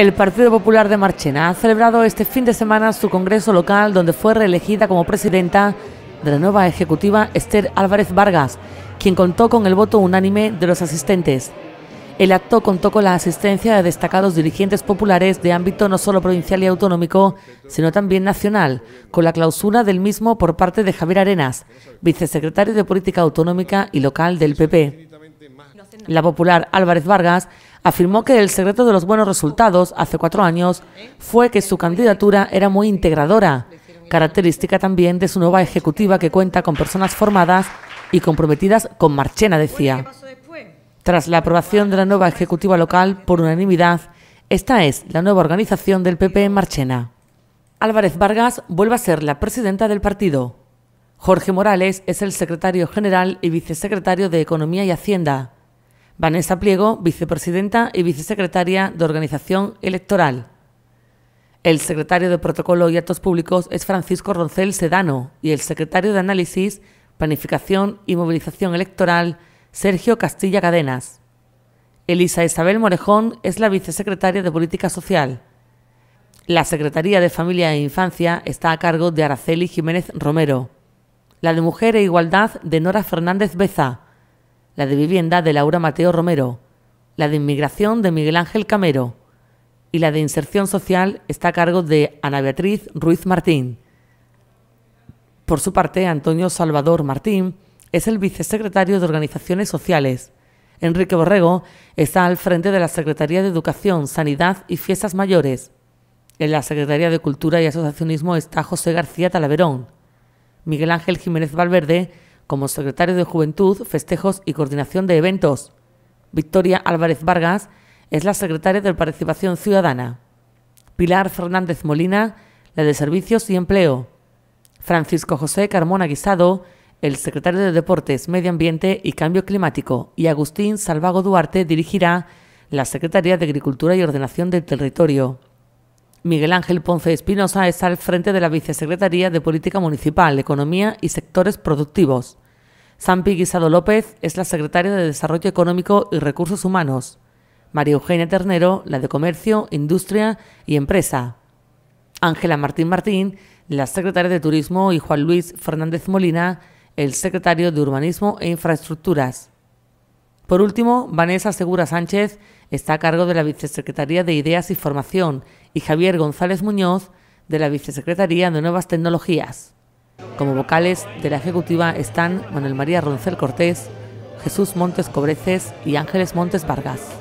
El Partido Popular de Marchena ha celebrado este fin de semana su congreso local donde fue reelegida como presidenta de la nueva ejecutiva Esther Álvarez Vargas, quien contó con el voto unánime de los asistentes. El acto contó con la asistencia de destacados dirigentes populares de ámbito no solo provincial y autonómico, sino también nacional, con la clausura del mismo por parte de Javier Arenas, vicesecretario de Política Autonómica y Local del PP. La popular Álvarez Vargas afirmó que el secreto de los buenos resultados hace cuatro años fue que su candidatura era muy integradora, característica también de su nueva ejecutiva que cuenta con personas formadas y comprometidas con Marchena, decía. Tras la aprobación de la nueva ejecutiva local por unanimidad, esta es la nueva organización del PP en Marchena. Álvarez Vargas vuelve a ser la presidenta del partido. Jorge Morales es el secretario general y vicesecretario de Economía y Hacienda. Vanessa Pliego, vicepresidenta y vicesecretaria de Organización Electoral. El secretario de Protocolo y Actos Públicos es Francisco Roncel Sedano y el secretario de Análisis, Planificación y Movilización Electoral, Sergio Castilla Cadenas. Elisa Isabel Morejón es la vicesecretaria de Política Social. La Secretaría de Familia e Infancia está a cargo de Araceli Jiménez Romero. La de Mujer e Igualdad de Nora Fernández Beza la de Vivienda de Laura Mateo Romero, la de Inmigración de Miguel Ángel Camero y la de Inserción Social está a cargo de Ana Beatriz Ruiz Martín. Por su parte, Antonio Salvador Martín es el vicesecretario de Organizaciones Sociales. Enrique Borrego está al frente de la Secretaría de Educación, Sanidad y Fiestas Mayores. En la Secretaría de Cultura y Asociacionismo está José García Talaverón. Miguel Ángel Jiménez Valverde como secretario de Juventud, Festejos y Coordinación de Eventos. Victoria Álvarez Vargas es la secretaria de Participación Ciudadana. Pilar Fernández Molina, la de Servicios y Empleo. Francisco José Carmona Guisado, el secretario de Deportes, Medio Ambiente y Cambio Climático. Y Agustín Salvago Duarte dirigirá la Secretaría de Agricultura y Ordenación del Territorio. Miguel Ángel Ponce Espinosa está al frente de la Vicesecretaría de Política Municipal, Economía y Sectores Productivos. Sampi Guisado López es la secretaria de Desarrollo Económico y Recursos Humanos. María Eugenia Ternero, la de Comercio, Industria y Empresa. Ángela Martín Martín, la secretaria de Turismo, y Juan Luis Fernández Molina, el secretario de Urbanismo e Infraestructuras. Por último, Vanessa Segura Sánchez está a cargo de la Vicesecretaría de Ideas y Formación y Javier González Muñoz de la Vicesecretaría de Nuevas Tecnologías. Como vocales de la ejecutiva están Manuel María Roncel Cortés, Jesús Montes Cobreces y Ángeles Montes Vargas.